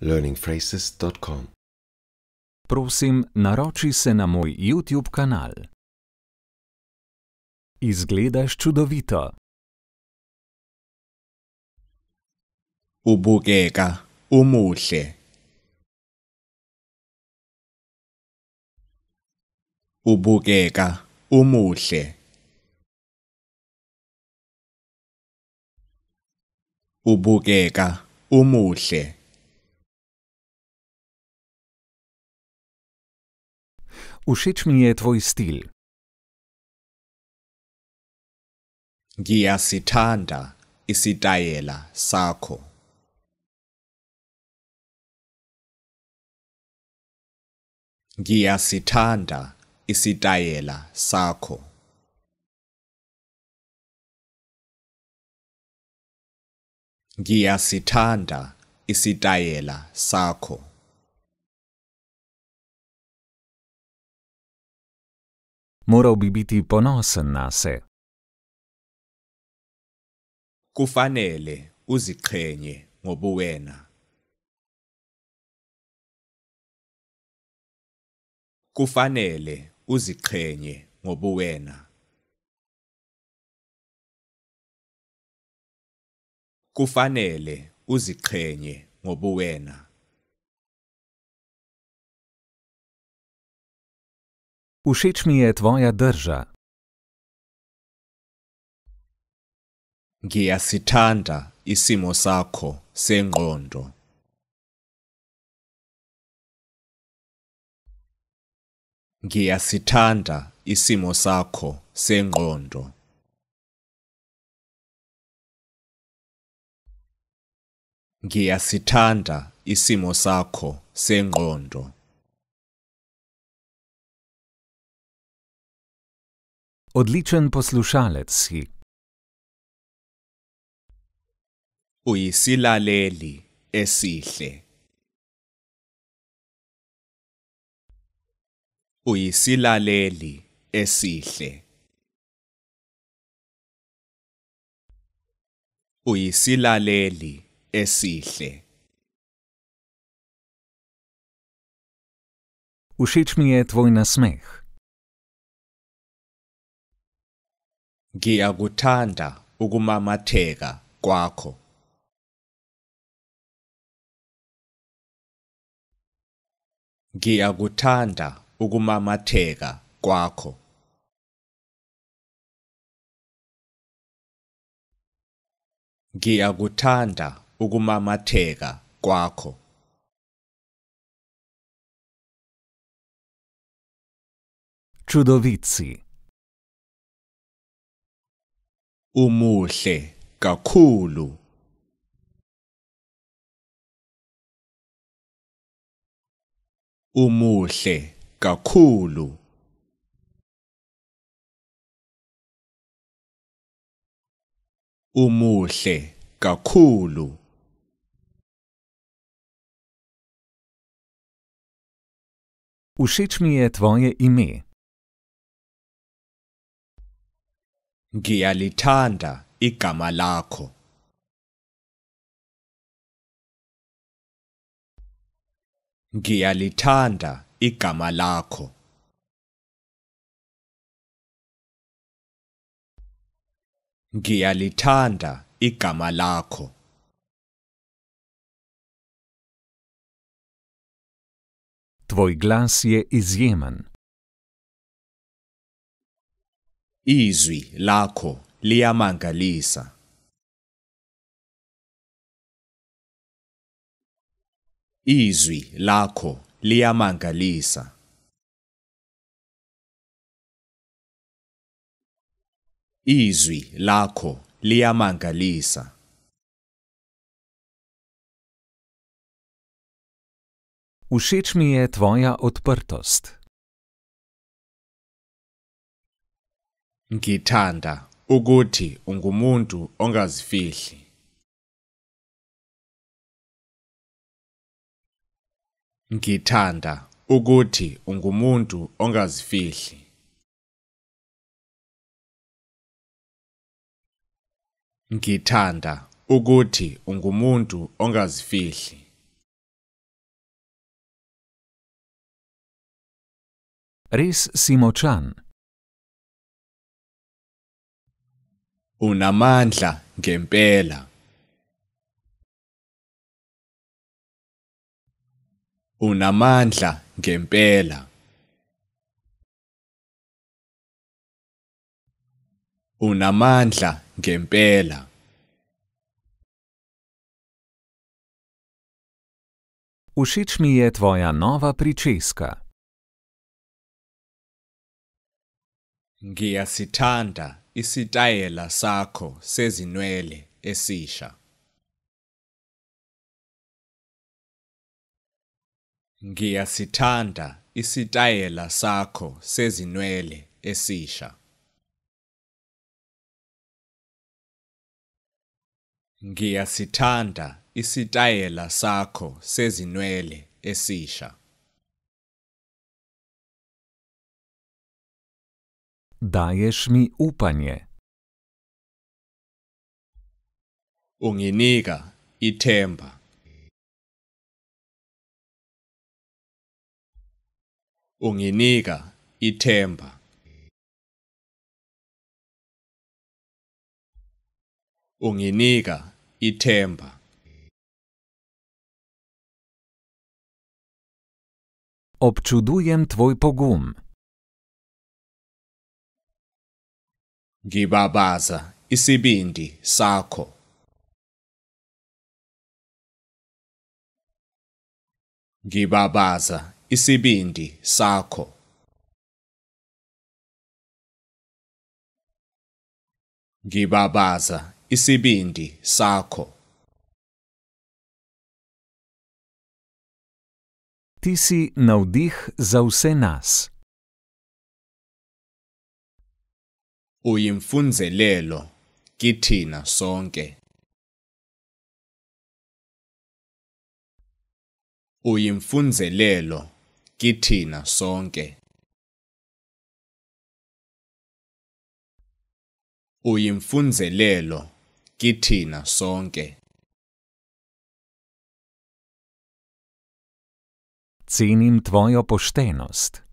learningphrases.com Prosim, naroči se na moj YouTube kanal. Izgledaš čudovito. Ubukeka umuhle. Ubukeka umuhle. Ubukeka umuhle. Všeč mi je tvoj stil. Ngiyasithanda isitayela sakho. Ngiyasithanda isitayela sakho. Ngiyasithanda isitayela sakho. Moral bi biti ponosen nase. Kufanele uziqhenye ngobuwena. Kufanele uziqhenye ngobuwena. Kufanele uziqhenye ngobuwena. Všeč mi je tvoja drža. Ngiyasithanda isimo sakho sengqondo. Ngiyasithanda isimo sakho sengqondo. Ngiyasithanda isimo sakho sengqondo. Odličen poslušalec si. Uyisilaleli esihle. Uyisilaleli esihle. Uyisilaleli esihle. Ušič mi je tvoj nasmeh. Ngiyakuthanda ukumamatheka kwakho. Ngiyakuthanda ukumamatheka kwakho. Ngiyakuthanda ukumamatheka kwakho. Čudovici umuhle kakhulu umuhle kakhulu umuhle kakhulu Všeč mi je tvoje ime. ngiyalithanda igama lakho ngiyalithanda igama lakho ngiyalithanda igama lakho tvoj glas je izjemen izwi lakho liyamangalisa izwi lakho liyamangalisa izwi lakho liyamangalisa Všeč mi je tvoja odprtost. Ngithanda ukuthi ungumuntu ongazifihli. Ngithanda ukuthi ungumuntu ongazifihli. Ngithanda ukuthi ungumuntu ongazifihli. Res si močan. unamandla ngempela unamandla ngempela unamandla ngempela Ušič mi je tvoja nova pričeska. Gija si tanda, isitayela sakho sezinwele esisha. Ngiyasithanda isitayela sakho sezinwele esisha. Ngiyasithanda isitayela sakho sezinwele esisha. dajesz mi upanie. Unginika ithemba. Unginika ithemba. Unginika temba. Obczuduję Twój pogum. ngibabaza isibindi sakho ngibabaza isibindi sakho ngibabaza isibindi sakho ti si navdih za vse nas uyimfunzelelo kithina sonke uyimfunzelelo kithina sonke uyimfunzelelo kithina sonke cenim tvojo poštenost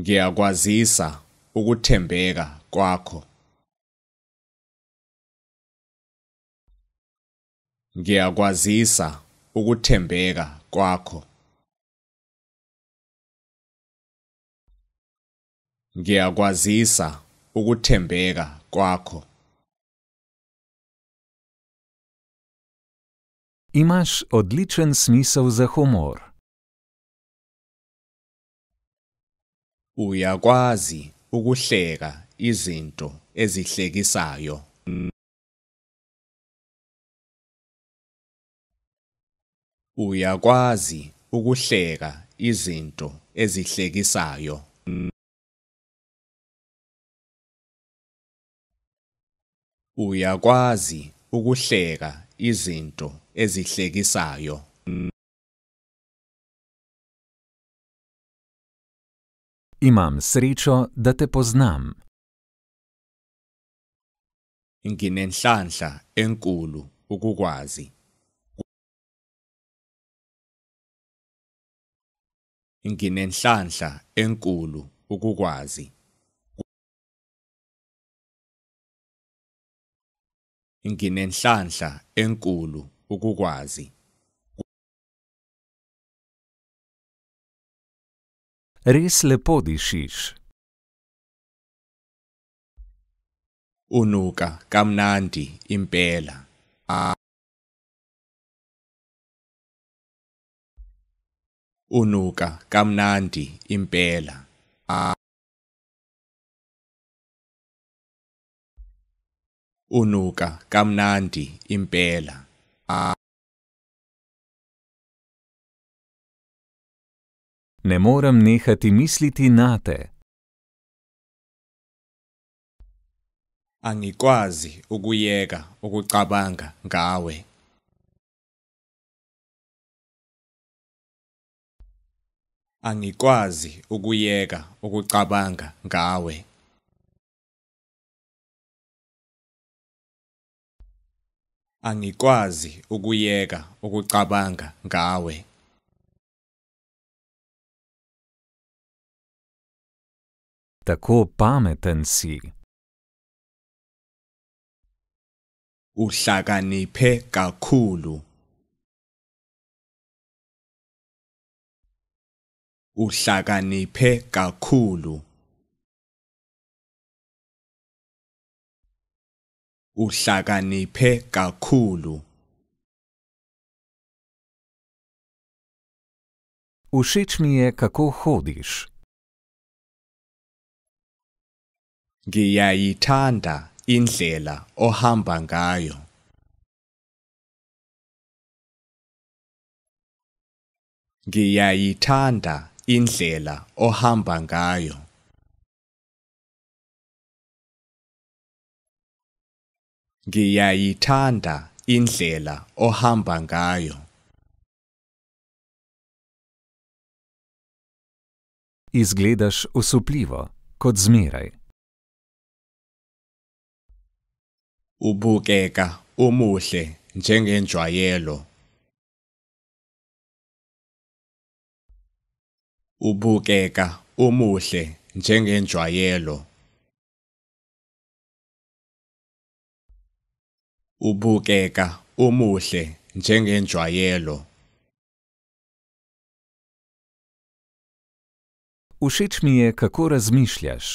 Ngiyakwazisa ukuthembeka kwakho. Ngiyakwazisa ukuthembeka kwakho. Ngiyakwazisa ukuthembeka kwakho. Imaš odličen smisel za humor. Uyakwazi ukuhleka izinto ezihlekisayo. Uyakwazi ukuhleka izinto ezihlekisayo. Uyakwazi ukuhleka izinto ezihlekisayo. Imam srečo, da te poznam. Nginenhlanhla enkulu ukukwazi. Nginenhlanhla enkulu ukukwazi. Nginenhlanhla enkulu ukukwazi. Res lepo dišiš. Unuka, kamnandi, impela. A. Unuka, kamnandi, impela. A. Unuka, kamnandi, impela. A. Ne morem nehati misliti nate. Angikwazi ukuyeka ukucabanga ngawe. Angikwazi ukuyeka ukucabanga ngawe. Angikwazi ukuyeka ukucabanga ngawe. tako pameten si. Uhlakaniphe kakhulu. Uhlakaniphe kakhulu. Uhlakaniphe kakhulu. Ušič mi je, kako hodiš. ngiyayithanda indlela ohamba ngayo ngiyayithanda indlela ohamba ngayo ngiyayithanda indlela ohamba ngayo izgledaš osupljivo kot zmeraj ubukeka umuhle njengenjwayelo ubukeka umuhle njengenjwayelo ubukeka umuhle njengenjwayelo Všeč mi je, kako razmišljaš.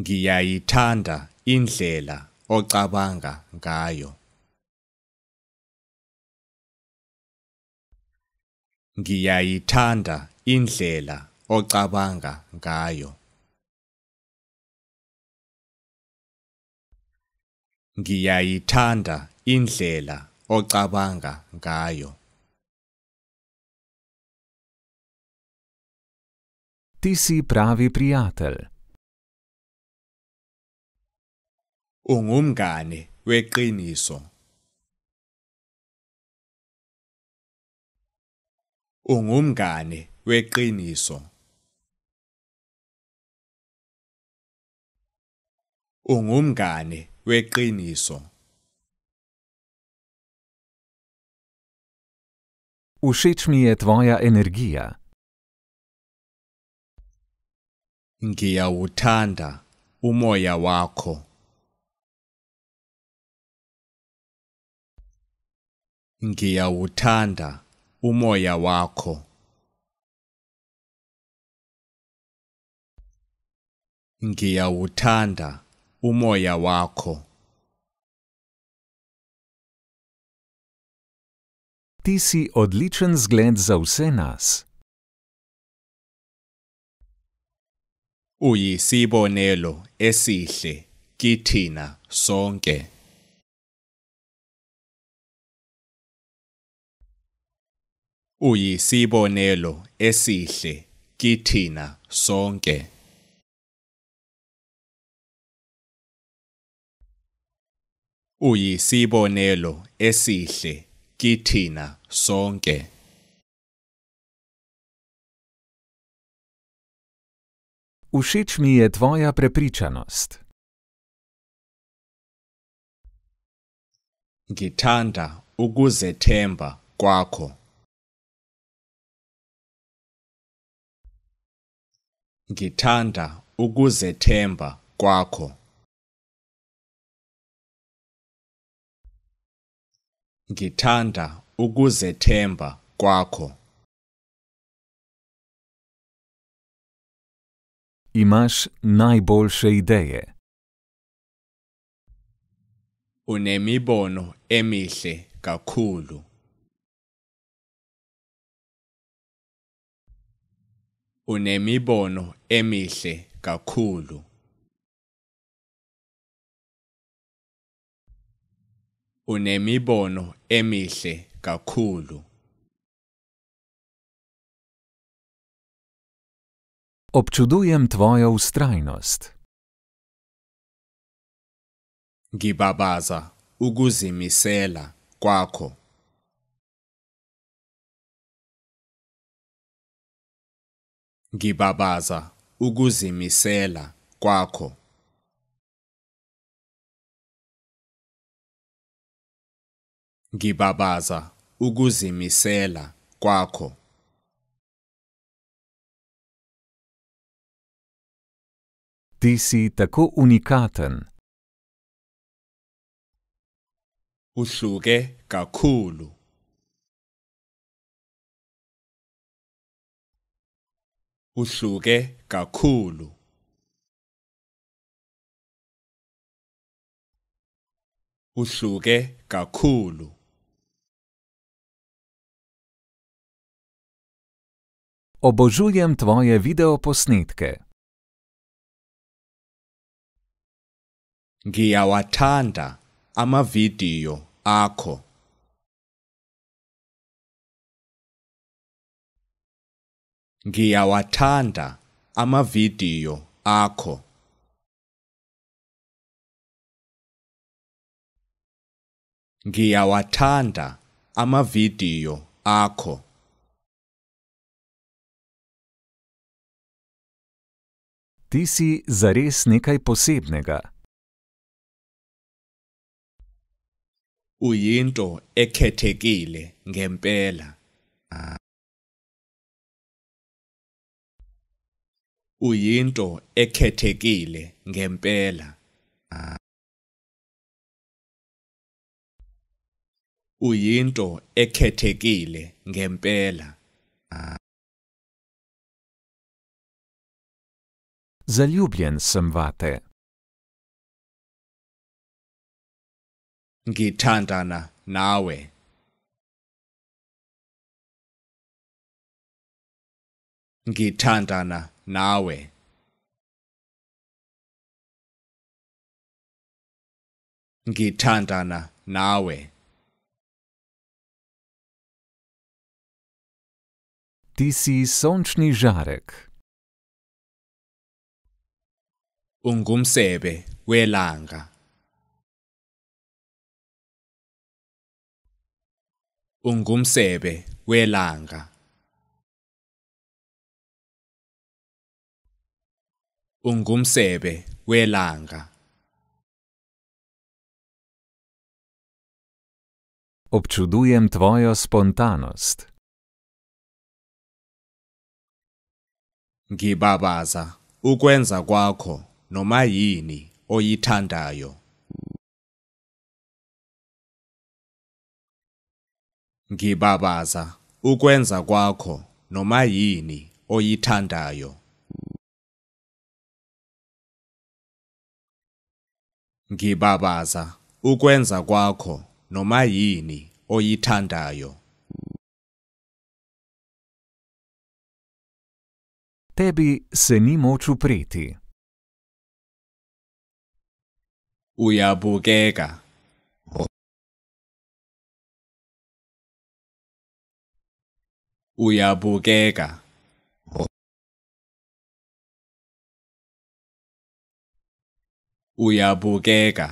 ngiyayithanda indlela ocabanga ngayo ngiyayithanda indlela ocabanga ngayo ngiyayithanda indlela ocabanga ngayo ti si pravi prijatelj ungumngane weqiniso ungumngane weqiniso ungumngane weqiniso Všeč mi je tvoja energija. Ngiyawuthanda umoya wakho. ngiyawuthanda umoya wakho ngiyawuthanda umoya wakho Ti si odličen zgled za vse nas. Uyisibonelo esihle kithina sonke. uyisibonelo esihle kithina sonke uyisibonelo esihle kithina sonke Všeč mi je tvoja prepričanost. Ngithanda ukuzethemba kwakho. Ngithanda ukuzethemba kwakho. Ngithanda ukuzethemba kwakho. Imasz najboljsze idee. Unemibono emihle kakhulu. unemibono emihle kakhulu. unemibono emihle kakhulu Obchudujem tvojo ustrajnost Gibabaza ukuzimisela kwakho Ngibabaza ukuzimisela kwakho. Ngibabaza ukuzimisela kwakho. Ti si tako unikaten. Uhluke kakhulu. uhluke kakhulu uhluke kakhulu Obožujem tvoje videoposnetke. Ngiyawathanda amavidiyo akho. Ngiyawathanda amavidiyo akho. Ngiyawathanda amavidiyo akho. Ti si zares nekaj posebnega. Uyinto ekhethekile ngempela. uyinto ekhethekile ngempela uyinto ekhethekile ngempela Zaljubljen sem vate. Ngithandana nawe. Ngithandana nawe ngithandana nawe Tisi sončni žarek. Ungumsebe welanga. Ungumsebe welanga. ungumsebe welanga Občudujem tvojo spontanost. Ngibabaza ukwenza kwakho noma yini oyithandayo. Ngibabaza ukwenza kwakho noma yini oyithandayo. Ngibabaza ukwenza kwakho noma yini oyithandayo. Tebi se ni moč upreti. Uyabukeka. Uyabukeka. uyabukeka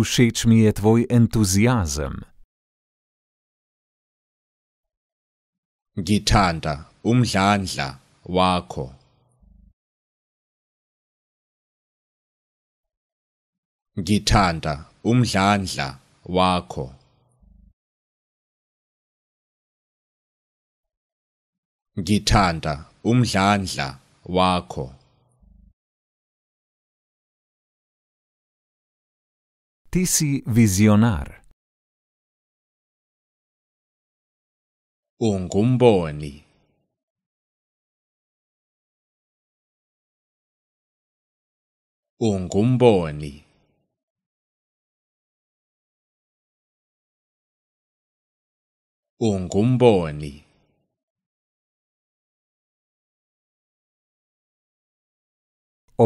Všeč mi je tvoj entuzijazem. Ngithanda umdlandla wakho. Ngithanda umdlandla wakho. Gitanda, umdlandla wakho Disse visionar. Ungumboni. Ungumboni. Ungumboni.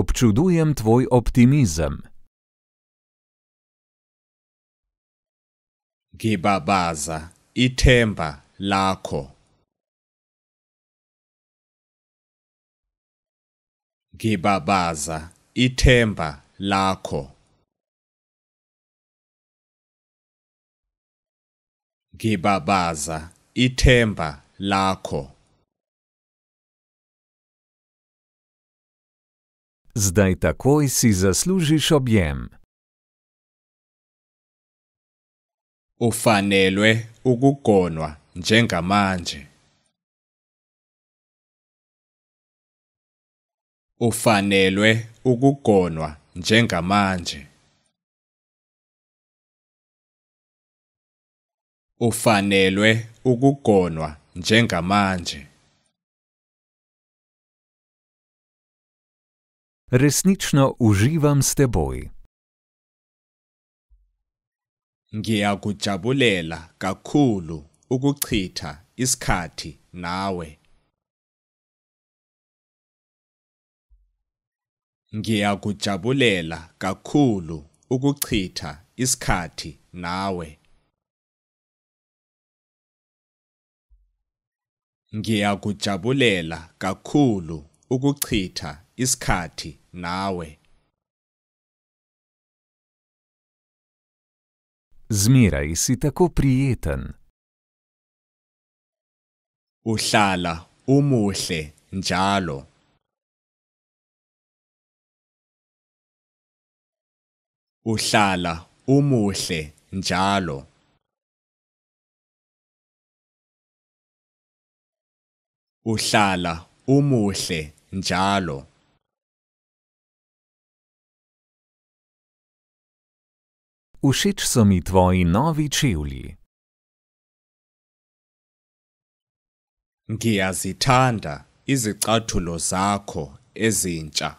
Občudujem tvoj optimizem. Ngibabaza ithemba lakho. Ngibabaza ithemba lakho. Ngibabaza ithemba lakho. Zdaj takoj si zaslužiš objem. Ufanelwe ukugonwa njengamanje. Ufanelwe ukugonwa njengamanje. Ufanelwe ukugonwa njengamanje. Resnično uživam s teboj. Ngiyakujabulela kakhulu ukuchitha isikhathi nawe. Ngiyakujabulela kakhulu ukuchitha isikhathi nawe. Ngiyakujabulela kakhulu ukuchitha isikhathi Nah, Zmeraj si tako prijeten. Uhlala umuhle njalo. Uhlala umuhle njalo. Uhlala umuhle njalo. Uhlala umuhle njalo. Všeč so mi tvoji novi čevlji. Ngiyazithanda izicathulo zakho ezintsha.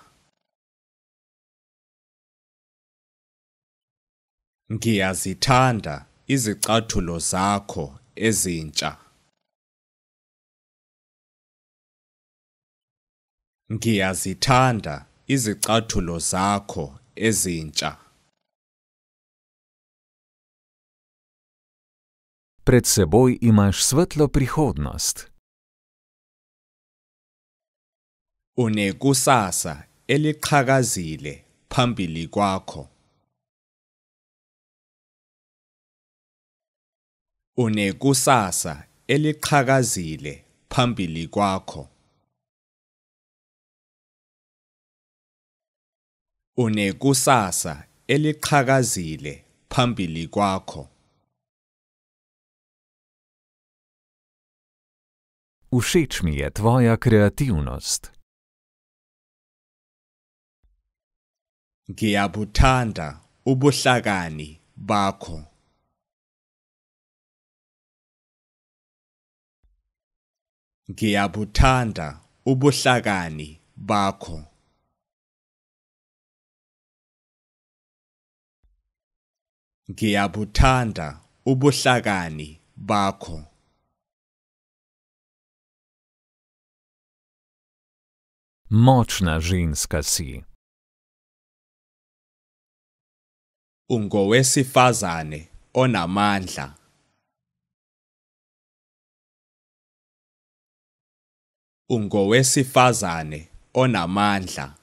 Ngiyazithanda izicathulo zakho ezintsha. Ngiyazithanda izicathulo zakho ezintsha. Pred seboj imaš svetlo prihodnost. Unekusasa eliqhakazile phambili kwakho. Unekusasa eliqhakazile phambili kwakho. Unekusasa eliqhakazile phambili kwakho. Všeč mi je tvoja kreativnost. Ngiyabuthanda ubuhlakani bakho. Ngiyabuthanda ubuhlakani bakho. Ngiyabuthanda ubuhlakani bakho. Močna ženska si. Ungowesifazane onamandla. Ungowesifazane onamandla.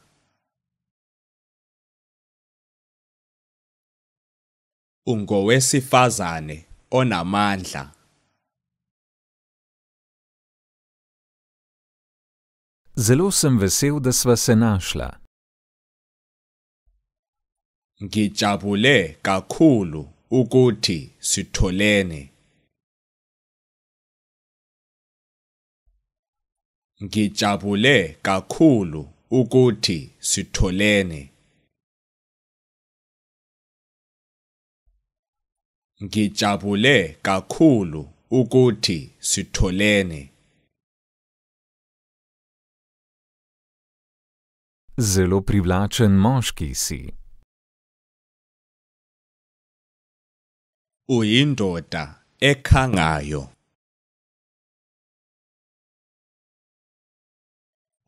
Ungowesifazane onamandla. Zelo sem vesel, da sva se našla. Ngijabule kakhulu ukuthi sitholene. Ngijabule kakhulu ukuthi sitholene. Ngijabule kakhulu ukuthi sitholene. Zelo privlačen moški si. Uindoda ekhangayo.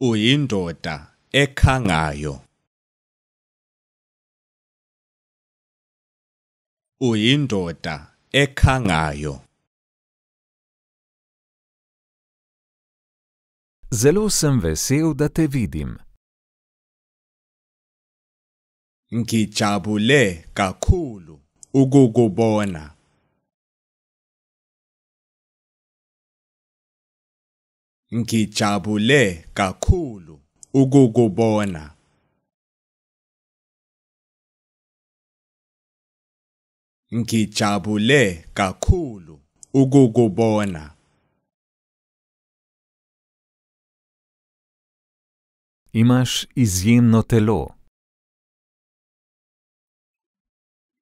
Uindoda ekhangayo. Uindoda ekhangayo. Zelo sem vesel, da te vidim. Ngijabule kakhulu ukukubona. Ngijabule kakhulu ukukubona. Ngijabule kakhulu ukukubona. Imaš izjemno telo.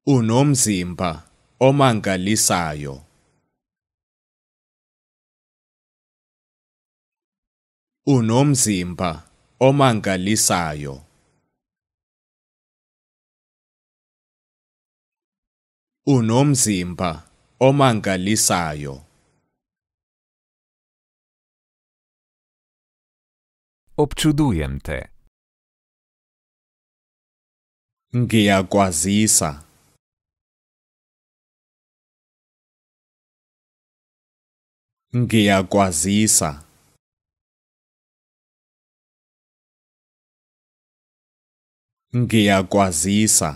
unomzimba omangalisayo unomzimba omangalisayo unomzimba omangalisayo obczuduję te. Ngiyakwazisa. Ngiyakwazisa. Ngiyakwazisa.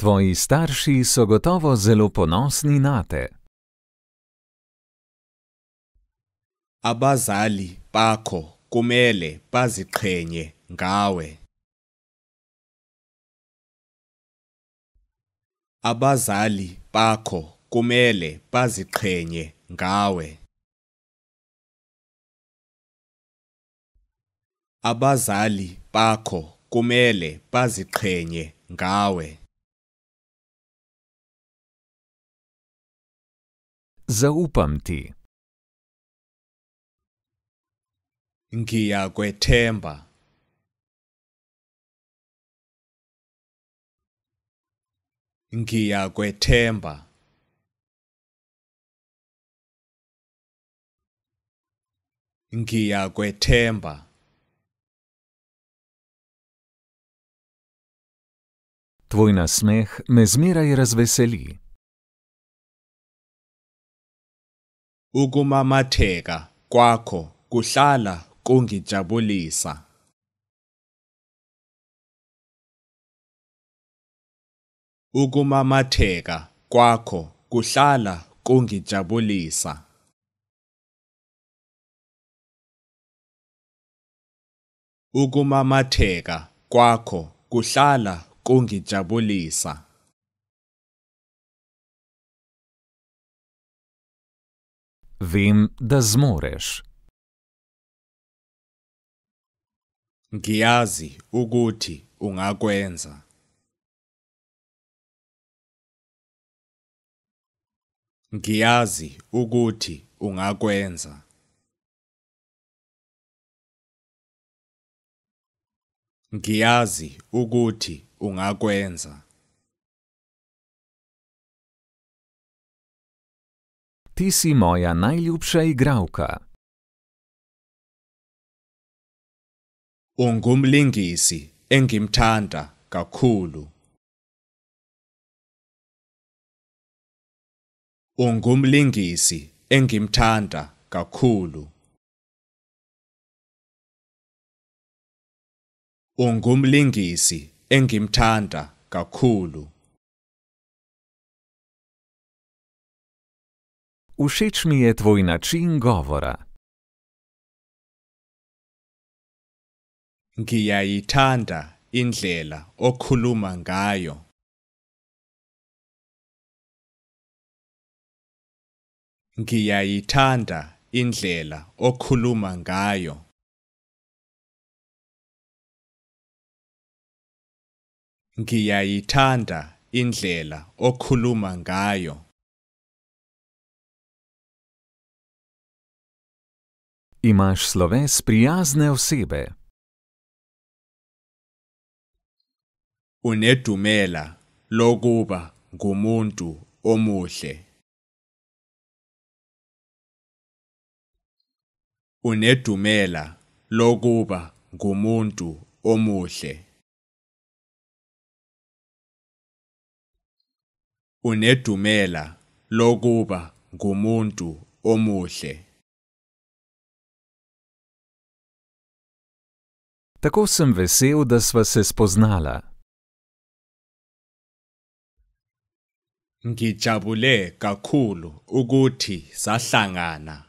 Tvoji starši so gotovo zelo ponosni nate. Abazali bakho kumele baziqhenje ngawe. Abazali bakho kumele baziqhenye ngawe. Abazali bakho kumele baziqhenye ngawe. Zaupam ti. Ngiyakwethemba. ngiyakwethemba ngiyakwethemba Tvoj nasmeh me zmeraj razveseli. Ukumamatheka kwakho kuhlala kungijabulisa. Ukumamatheka kwakho kuhlala kungijabulisa. Ukumamatheka kwakho kuhlala kungijabulisa. Vem, da zmoreš. Ngiyazi ukuthi ungakwenza. Ngiyazi ukuthi ungakwenza. Ngiyazi ukuthi ungakwenza. Ti si moja najljubša igralka. Ungumlingisi engimthanda kakhulu. ungumlingisi engimthanda kakhulu ungumlingisi engimthanda kakhulu Všeč mi je tvoj način govora. Ngiyayithanda indlela okhuluma ngayo. ngiyayithanda indlela okhuluma ngayo ngiyayithanda indlela okhuluma ngayo imaš sloves prijazne osebe unedumela lokuba ngumuntu omuhle unedumela lokuba ngumuntu omuhle unedumela lokuba ngumuntu omuhle Tako sem vesel, da sva se spoznala. Ngijabule kakhulu ukuthi sahlangana.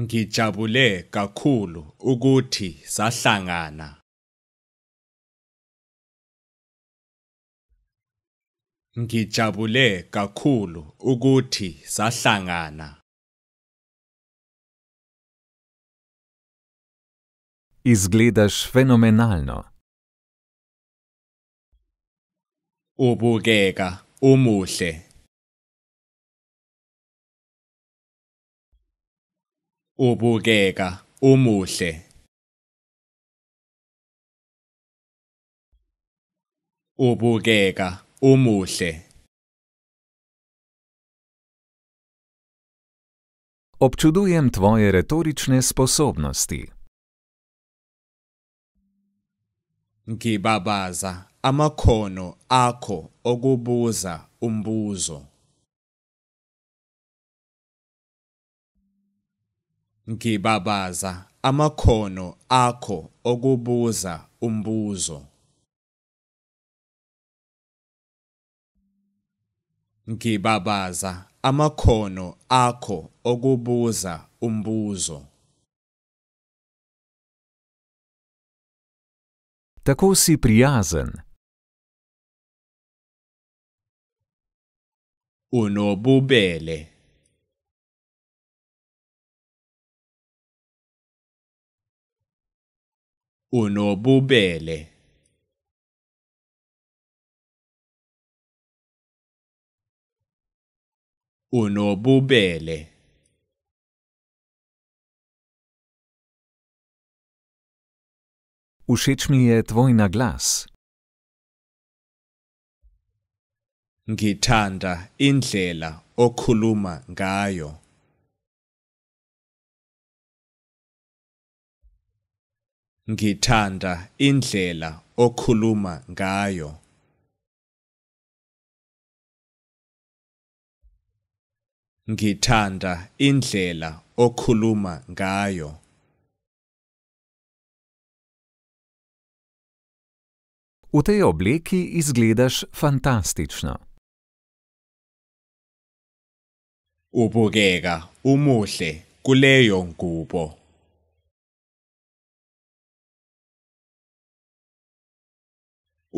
Ngijabule kakhulu ukuthi sahlangana. Ngijabule kakhulu ukuthi sahlangana. Izgledaš fenomenalno. Ubukeka umuhle ubukeka umuhle ubukeka umuhle Občudujem tvoje retorične sposobnosti. Gibabaza, amakono ako ogubuza umbuzo. Ngibabaza amakhono akho okubuza umbuzo. Ngibabaza amakhono akho okubuza umbuzo. Tako si prijazen. Unobubele. unobubele unobubele Všeč mi je tvoj naglas. Ngithanda indlela okhuluma ngayo. ngithanda indlela okhuluma ngayo ngithanda indlela okhuluma ngayo V tej obleki izgledaš fantastično. Ubukeka umuhle kuleyo ngubo.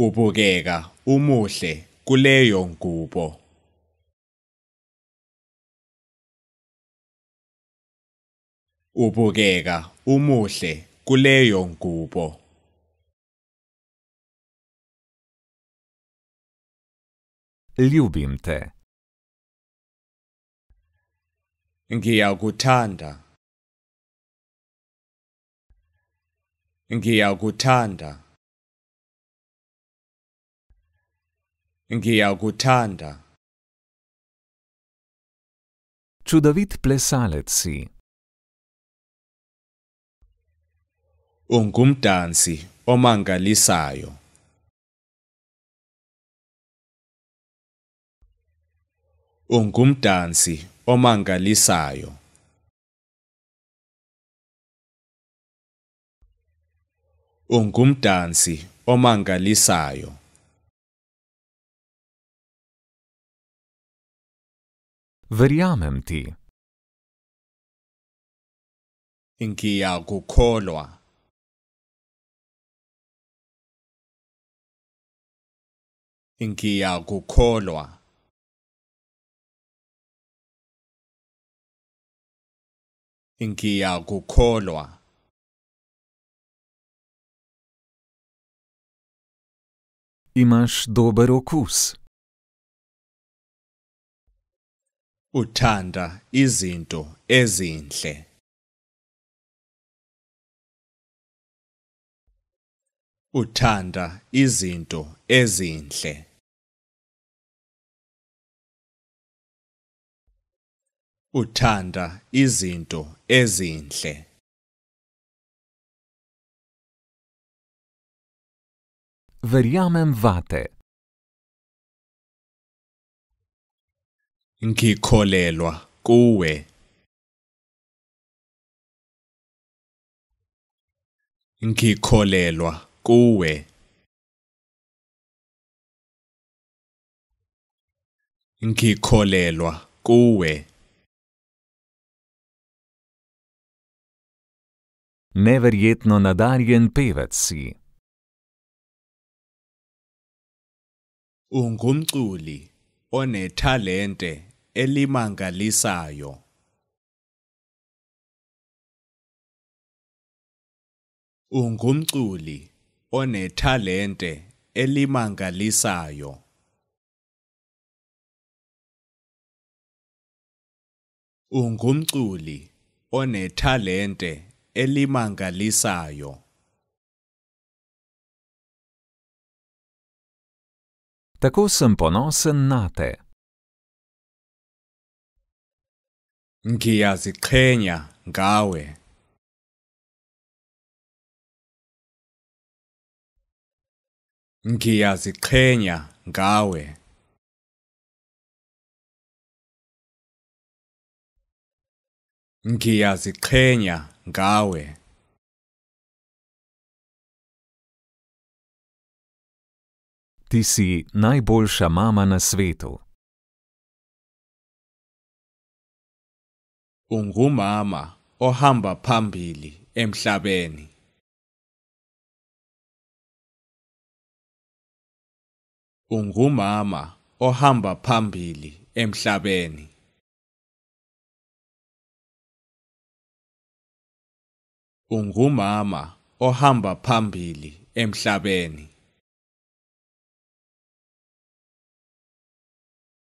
ubukeka umuhle kuleyo ngubo ubukeka umuhle kuleyo ngubo Ljubim te. Ngiyakuthanda. Ngiyakuthanda. Ngiyakuthanda. Čudovit plesalec si. Ungumdansi omangalisayo. Ungumdansi omangalisayo. Ungumdansi omangalisayo. verjamem ti. In ki ja kukolua. In ki ja kukolua. In ki ja kukolua. Imash dober okus. Uthanda izinto ezinhle. Uthanda izinto ezinhle. Uthanda izinto ezinhle. Verjamem vate. Ngikholelwa kuwe. Ngikholelwa kuwe. Ngikholelwa kuwe. Neverjetno nadarjen pevec si. Ungumculi onethalente elimangalisayo Ungumculi onethalente elimangalisayo. Ungumculi onethalente elimangalisayo. Tako sem ponosen na te. ngiyaziqhenya ngawe ngiyaziqhenya ngawe ngiyaziqhenya ngawe ti si najboljša mama na svetu ungumama ohamba phambili emhlabeni ungumama ohamba phambili emhlabeni ungumama ohamba phambili emhlabeni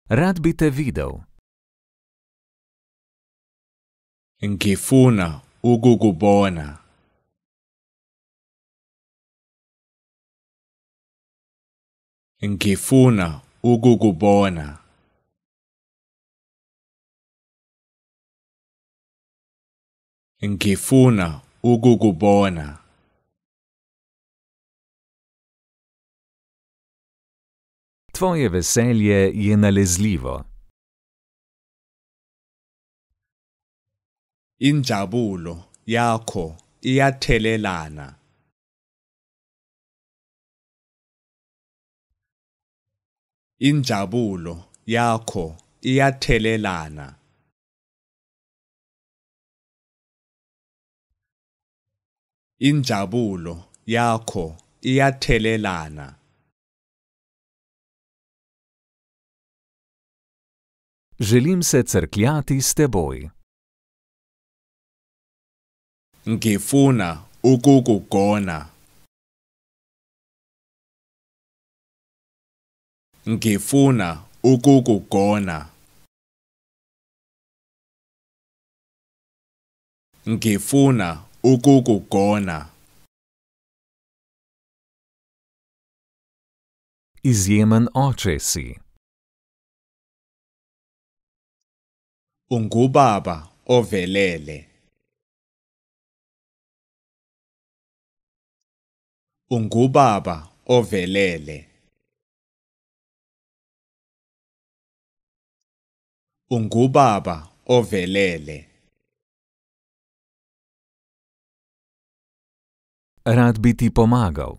Рад бы это видел. ngifuna ukukubona ngifuna ukukubona ngifuna ukukubona Tvoje veselje je nalezljivo. injabulo yakho iyathelelana injabulo yakho iyathelelana injabulo yakho iyathelelana Želim se crkljati s teboj. ngifuna ukukugona ngifuna ukukugona ngifuna ukukugona Izjemen očesi. Ungubaba ovelele. ungubaba ovelele ungubaba ovelele Rad bi ti pomagal.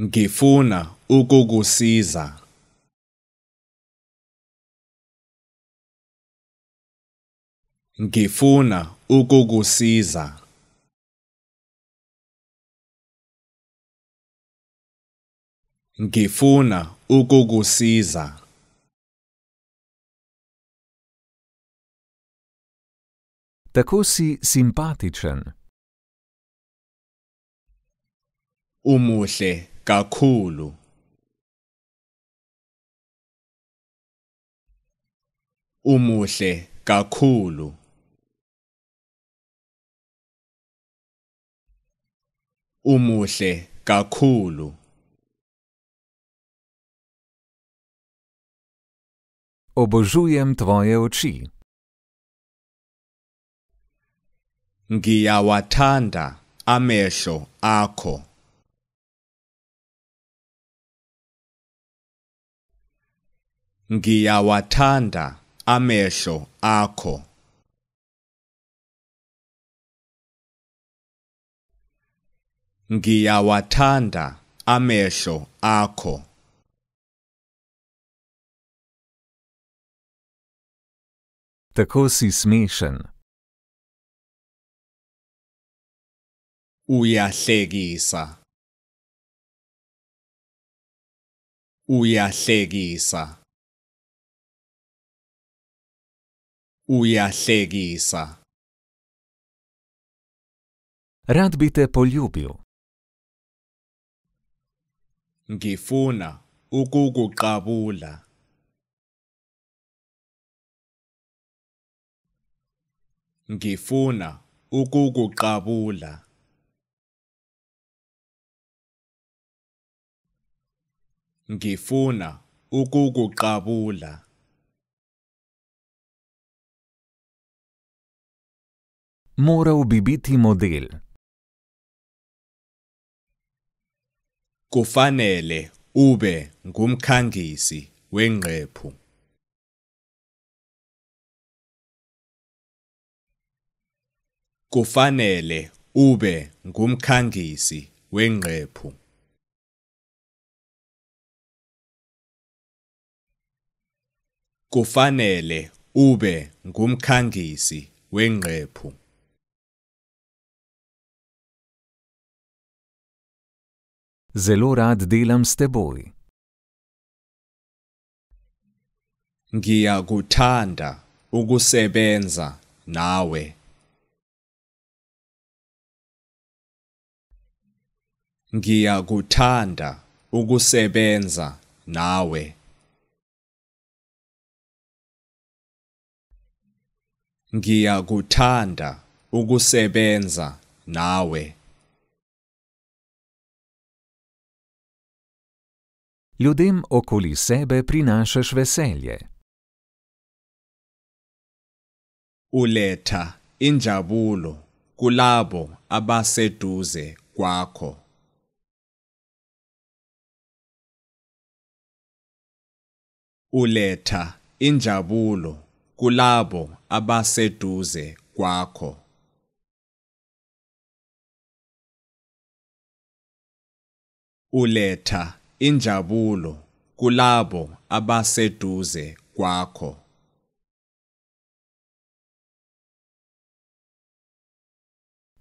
Ngifuna ukukusiza. Ngifuna ukukusiza. Ngifuna ukukusiza. Tako si simpatičen. Umuhle kakhulu. Umuhle kakhulu. Umuhle kakhulu. Obożuję Twoje oczy. Ngiyawathanda amehlo akho. Ngiyawathanda amehlo akho. Ngiyawathanda amehlo akho. Tako si smešen. Uyahlekisa. Uyahlekisa. Uyahlekisa. Rad bi te poljubil. Ngifuna ukukuqabula. Ugu ngifuna ukukuqabula ngifuna ukukuqabula Moral bi biti model. Kufanele ube ngumkhangisi wengqephu. kufanele ube ngumkhangisi wengqephu kufanele ube ngumkhangisi wengqephu Zelo rad delam s teboj. Ngiyakuthanda ukusebenza nawe. Ngiyakuthanda ukusebenza nawe. Ngiyakuthanda ukusebenza nawe. Ljudem okoli sebe prinašaš veselje. Uletha injabulo kulabo abaseduze kwakho. uletha injabulo kulabo abaseduze kwakho uletha injabulo kulabo abaseduze kwakho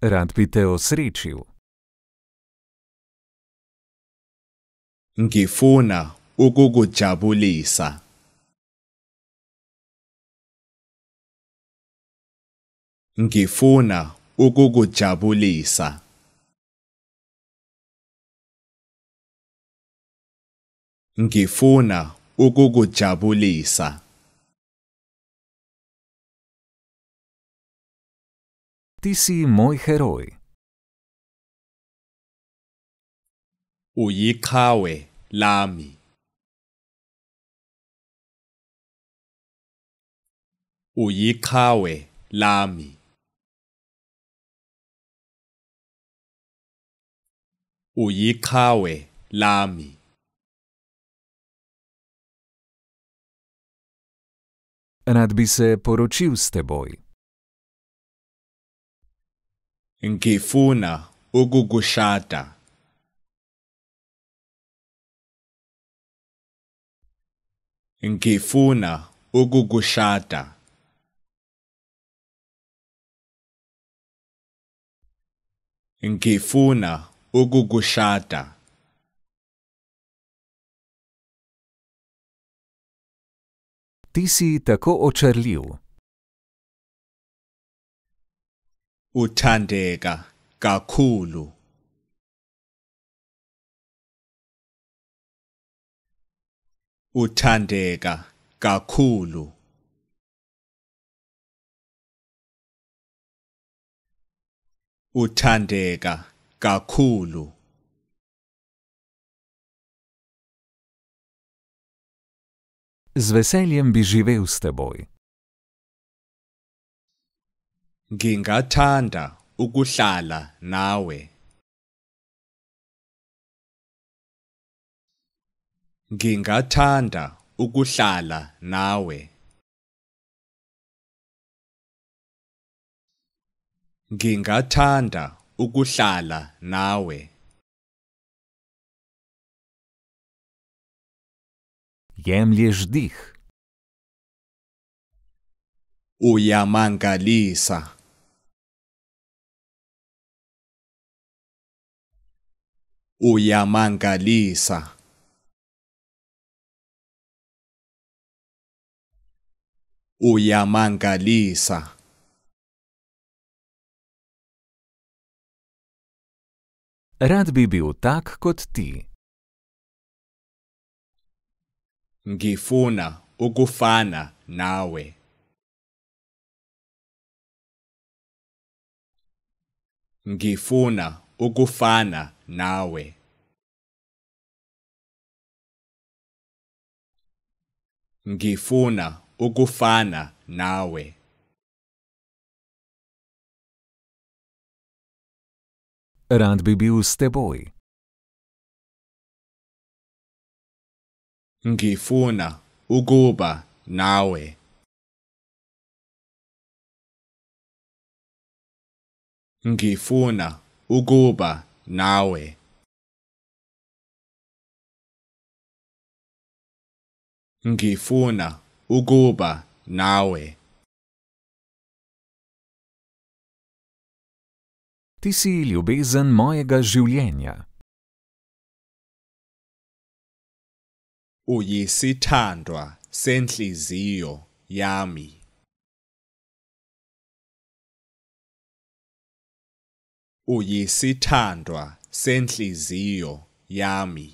Rad bi te osrečil. Ngifuna ukukujabulisa ngifuna ukukujabulisa ngifuna ukukujabulisa Ti si mój heroj. Uyiqhawe lami. uyiqhawe lami uyiqhawe lami rad bi se poročil s teboj ngifuna ukukushada ngifuna ukukushada Ngifuna ukukushada. Ti si tako očarljiv. Uthandeka kakhulu. Uthandeka kakhulu. uthandeka kakhulu Z veseljem bi živel s teboj. Ngingathanda ukuhlala nawe. Ngingathanda ukuhlala nawe. Ngingathanda ukuhlala nawe. Емлешь дых. Уямангалиса. Уямангалиса. Уямангалиса. Rad bi bil tak kot ti. Ngifuna ukufana nawe. Ngifuna ukufana nawe. Ngifuna ukufana nawe. rad bi bil s teboj. Gifuna, uguba, nawe. Gifuna, uguba, nawe. Gifuna, uguba, nawe. Ti si ljubezen mojega življenja. Uyisithandwa senhliziyo yami. uyisithandwa senhliziyo yami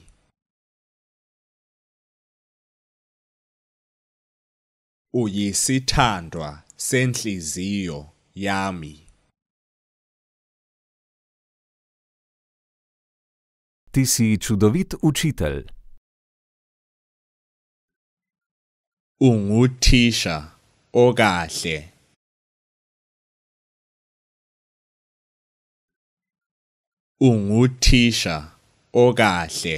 uyisithandwa senhliziyo yami Ti si čudovit učitelj. Unguthisha okahle. Unguthisha okahle.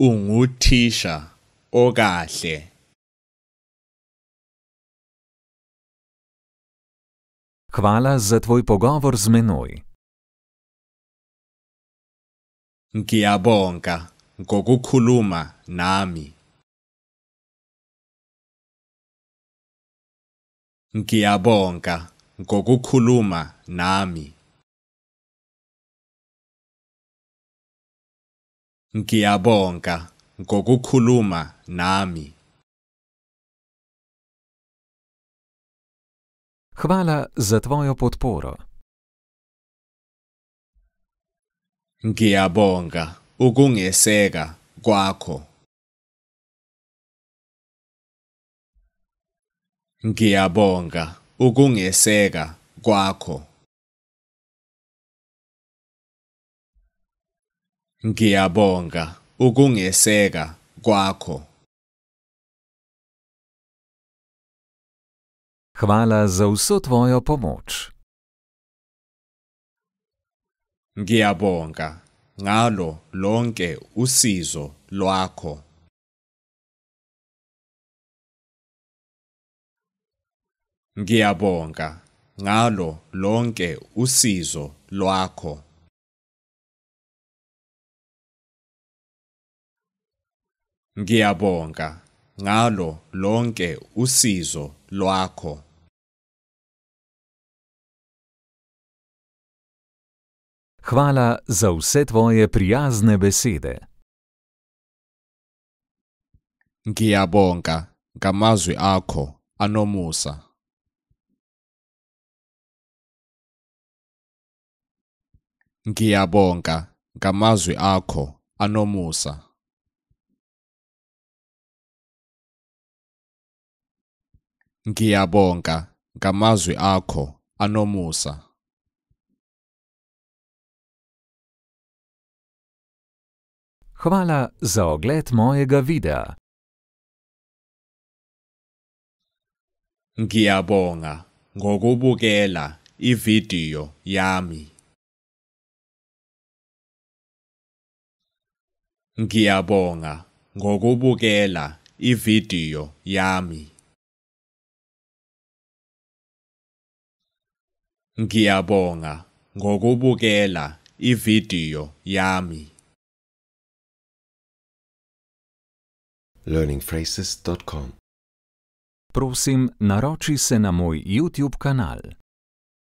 Unguthisha okahle. Hvala za tvoj pogovor z menoj. Ngiyabonga ngokukhuluma nami. Ngiyabonga ngokukhuluma nami. Ngiyabonga ngokukhuluma nami. Hvala za tvojo podporo. Ngiyabonga ukungeseka kwakho. Ngiyabonga ukungeseka kwakho. Ngiyabonga ukungeseka kwakho. Hvala za vso tvojo pomoč. Ngiyabonga ngalo lonke usizo lwakho. Ngiyabonga ngalo lonke usizo lwakho. Ngiyabonga ngalo lonke usizo lwakho Hvala za vse tvoje prijazne besede. Ngiyabonga ngamazwi akho anomusa. Ngiyabonga ngamazwi akho anomusa. Ngiyabonga ngamazwi akho anomusa. Hvala za ogled mojega videa. Ngiyabonga ngokubukela ividiyo yami. Ngiyabonga ngokubukela ividiyo yami. Ngiyabonga ngokubukela ividiyo yami. learningphrases.com Prosim, naroči se na moj YouTube kanal.